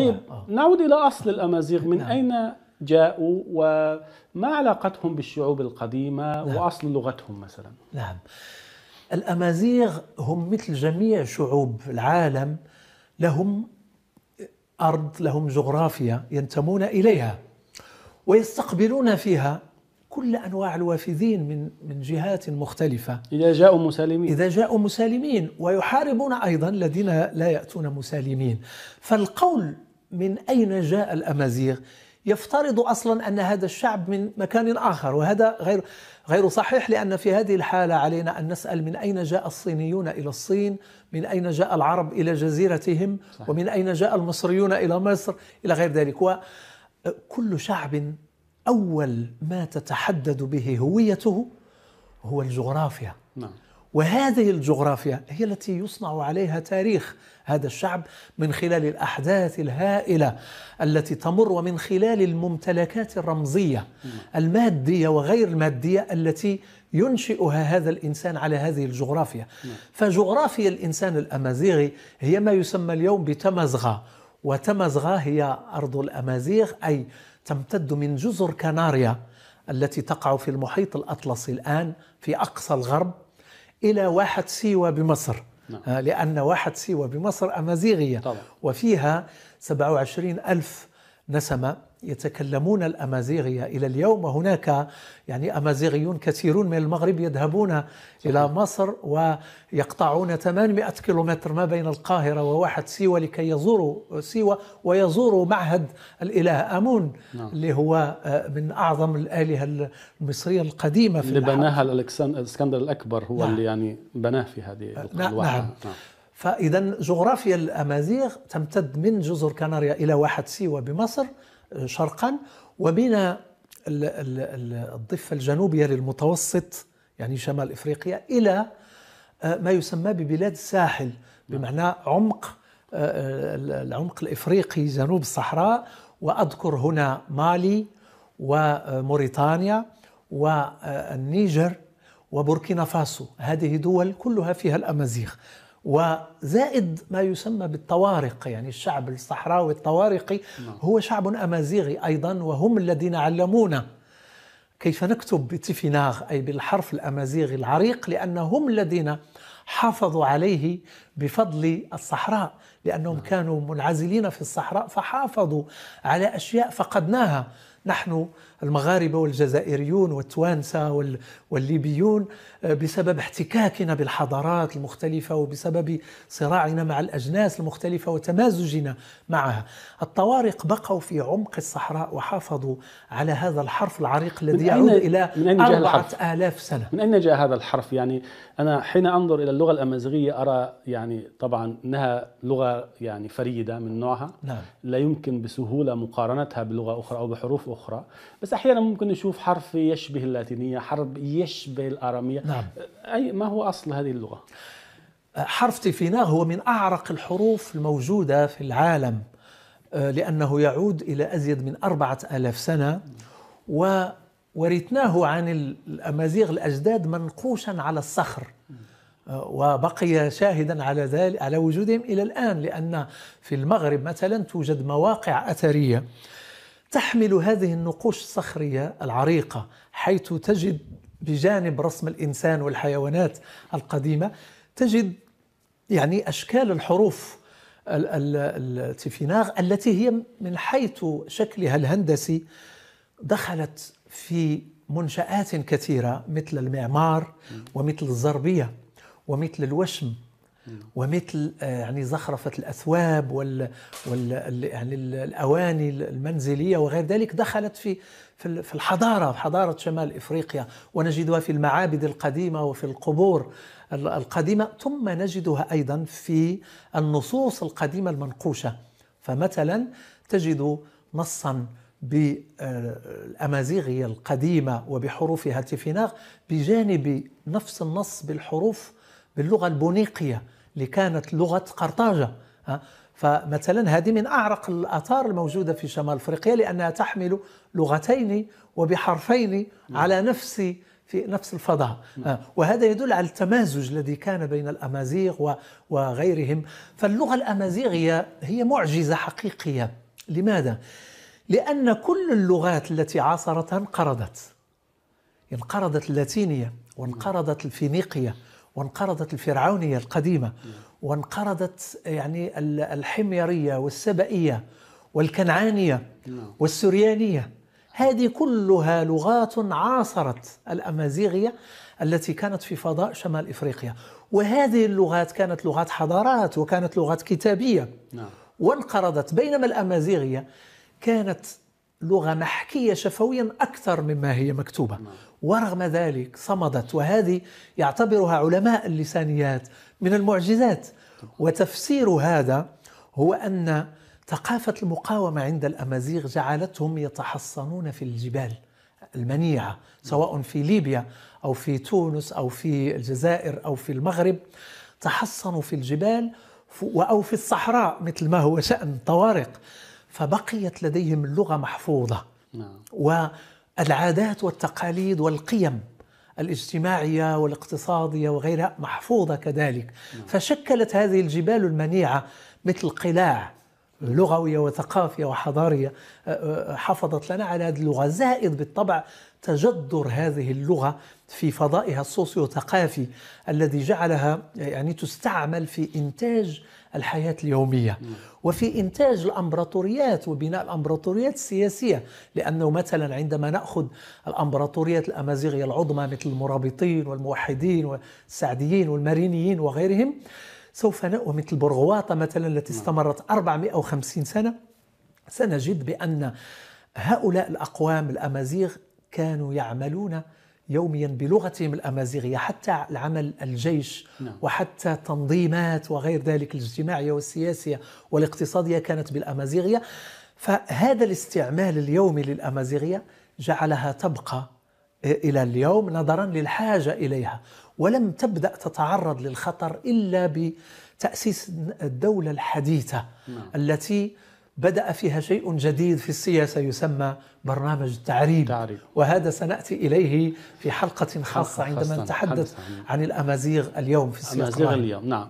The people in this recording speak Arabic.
طيب آه. نعود إلى أصل الأمازيغ من نعم. أين جاءوا وما علاقتهم بالشعوب القديمة نعم. وأصل لغتهم مثلا نعم الأمازيغ هم مثل جميع شعوب العالم لهم أرض لهم جغرافيا ينتمون إليها ويستقبلون فيها كل أنواع الوافدين من من جهات مختلفة إذا جاءوا مسالمين إذا جاءوا مسالمين ويحاربون أيضا الذين لا يأتون مسالمين فالقول من أين جاء الأمازيغ يفترض أصلا أن هذا الشعب من مكان آخر وهذا غير, غير صحيح لأن في هذه الحالة علينا أن نسأل من أين جاء الصينيون إلى الصين من أين جاء العرب إلى جزيرتهم صحيح. ومن أين جاء المصريون إلى مصر إلى غير ذلك وكل شعب أول ما تتحدد به هويته هو الجغرافيا نعم. وهذه الجغرافيا هي التي يصنع عليها تاريخ هذا الشعب من خلال الاحداث الهائله التي تمر ومن خلال الممتلكات الرمزيه الماديه وغير الماديه التي ينشئها هذا الانسان على هذه الجغرافيا فجغرافيا الانسان الامازيغي هي ما يسمى اليوم بتمزغه وتمزغه هي ارض الامازيغ اي تمتد من جزر كناريا التي تقع في المحيط الاطلسي الان في اقصى الغرب إلى واحد سيوة بمصر نعم. آه، لأن واحد سيوة بمصر أمازيغية طبعا. وفيها 27 ألف نسمة يتكلمون الأمازيغية إلى اليوم وهناك يعني أمازيغيون كثيرون من المغرب يذهبون صحيح. إلى مصر ويقطعون 800 كيلومتر ما بين القاهرة وواحد سيوة لكي يزوروا سيوة ويزوروا معهد الإله أمون نعم. اللي هو آه، من أعظم الآلهة المصرية القديمة في اللي بناها الإسكندر الأكبر هو نعم. اللي يعني بناه في هذه نعم. الواحة نعم. نعم. فاذا جغرافيا الامازيغ تمتد من جزر كناريا الى واحد سيوة بمصر آه، شرقا ومن الضفه الجنوبيه للمتوسط يعني شمال افريقيا الى آه، ما يسمى ببلاد الساحل بمعنى عمق آه، العمق الافريقي جنوب الصحراء واذكر هنا مالي وموريتانيا والنيجر وبوركينا فاسو هذه دول كلها فيها الامازيغ وزائد ما يسمى بالطوارق يعني الشعب الصحراوي الطوارقي نعم. هو شعب أمازيغي أيضا وهم الذين علمونا كيف نكتب بتفناغ أي بالحرف الأمازيغي العريق لأنهم الذين حافظوا عليه بفضل الصحراء لأنهم نعم. كانوا منعزلين في الصحراء فحافظوا على أشياء فقدناها نحن المغاربة والجزائريون والتوانسة والليبيون آه، بسبب احتكاكنا بالحضارات المختلفة وبسبب صراعنا مع الأجناس المختلفة وتمازجنا معها الطوارق بقوا في عمق الصحراء وحافظوا على هذا الحرف العريق الذي يعود إلى من أين جاء أربعة الحرف؟ آلاف سنة من أين جاء هذا الحرف يعني أنا حين أنظر إلى اللغة الأمازيغية أرى يعني طبعا أنها لغة يعني فريدة من نوعها نعم. لا يمكن بسهولة مقارنتها بلغة أخرى أو بحروف أخرى أخرى بس أحيانا ممكن نشوف حرف يشبه اللاتينية حرف يشبه الآرامية نعم. أي ما هو أصل هذه اللغة؟ حرف تيفينا هو من أعرق الحروف الموجودة في العالم آه، لأنه يعود إلى أزيد من أربعة ألاف سنة وورثناه عن الأمازيغ الأجداد منقوشا على الصخر آه، وبقي شاهدا على ذلك على وجودهم الى الان لان في المغرب مثلا توجد مواقع اثريه تحمل هذه النقوش الصخريه العريقه حيث تجد بجانب رسم الانسان والحيوانات القديمه تجد يعني اشكال الحروف التفيناغ التي هي من حيث شكلها الهندسي دخلت في منشآت كثيرة مثل المعمار ومثل الزربية ومثل الوشم ومثل آه، يعني زخرفة الأثواب وال, وال يعني الأواني المنزلية وغير ذلك دخلت في في الحضارة حضارة شمال إفريقيا ونجدها في المعابد القديمة وفي القبور القديمة ثم نجدها أيضا في النصوص القديمة المنقوشة فمثلا تجد نصا بالأمازيغية آه، القديمة وبحروفها تفناغ بجانب نفس النص بالحروف باللغة البونيقية اللي كانت لغة قرطاجة فمثلا هذه من أعرق الآثار الموجودة في شمال أفريقيا لأنها تحمل لغتين وبحرفين نعم. على نفس في نفس الفضاء نعم. وهذا يدل على التمازج الذي كان بين الأمازيغ وغيرهم فاللغة الأمازيغية هي معجزة حقيقية لماذا؟ لأن كل اللغات التي عاصرتها انقرضت انقرضت اللاتينية وانقرضت الفينيقية وانقرضت الفرعونية القديمة وانقرضت يعني الحميرية والسبئية والكنعانية نعم. والسريانية هذه كلها لغات عاصرت الأمازيغية التي كانت في فضاء شمال إفريقيا وهذه اللغات كانت لغات حضارات وكانت لغات كتابية نعم. وانقرضت بينما الأمازيغية كانت لغة محكية شفويا أكثر مما هي مكتوبة نعم. ورغم ذلك صمدت وهذه يعتبرها علماء اللسانيات من المعجزات وتفسير هذا هو أن ثقافة المقاومة عند الأمازيغ جعلتهم يتحصنون في الجبال المنيعة سواء نعم. في ليبيا أو في تونس أو في الجزائر أو في المغرب تحصنوا في الجبال أو في الصحراء مثل ما هو شأن طوارق فبقيت لديهم اللغه محفوظه نعم. والعادات والتقاليد والقيم الاجتماعيه والاقتصاديه وغيرها محفوظه كذلك نعم. فشكلت هذه الجبال المنيعه مثل قلاع لغوية وثقافية وحضارية أه، أه، حفظت لنا على هذه اللغة زائد بالطبع تجذر هذه اللغة في فضائها السوسيو ثقافي الذي جعلها يعني تستعمل في إنتاج الحياة اليومية وفي إنتاج الأمبراطوريات وبناء الأمبراطوريات السياسية لأنه مثلا عندما نأخذ الأمبراطوريات الأمازيغية العظمى مثل المرابطين والموحدين والسعديين والمارينيين وغيرهم سوف نأوى ومثل البرغواطة مثلا التي نعم. استمرت 450 سنة سنجد بأن هؤلاء الأقوام الأمازيغ كانوا يعملون يوميا بلغتهم الأمازيغية حتى العمل الجيش نعم. وحتى تنظيمات وغير ذلك الاجتماعية والسياسية والاقتصادية كانت بالأمازيغية فهذا الاستعمال اليومي للأمازيغية جعلها تبقى إلى اليوم نظرا للحاجة إليها ولم تبدأ تتعرض للخطر إلا بتأسيس الدولة الحديثة نعم. التي بدأ فيها شيء جديد في السياسة يسمى برنامج التعريب تعريب. وهذا سنأتي إليه في حلقة خاصة عندما نتحدث عن الأمازيغ اليوم في السياسة الأمازيغ اليوم نعم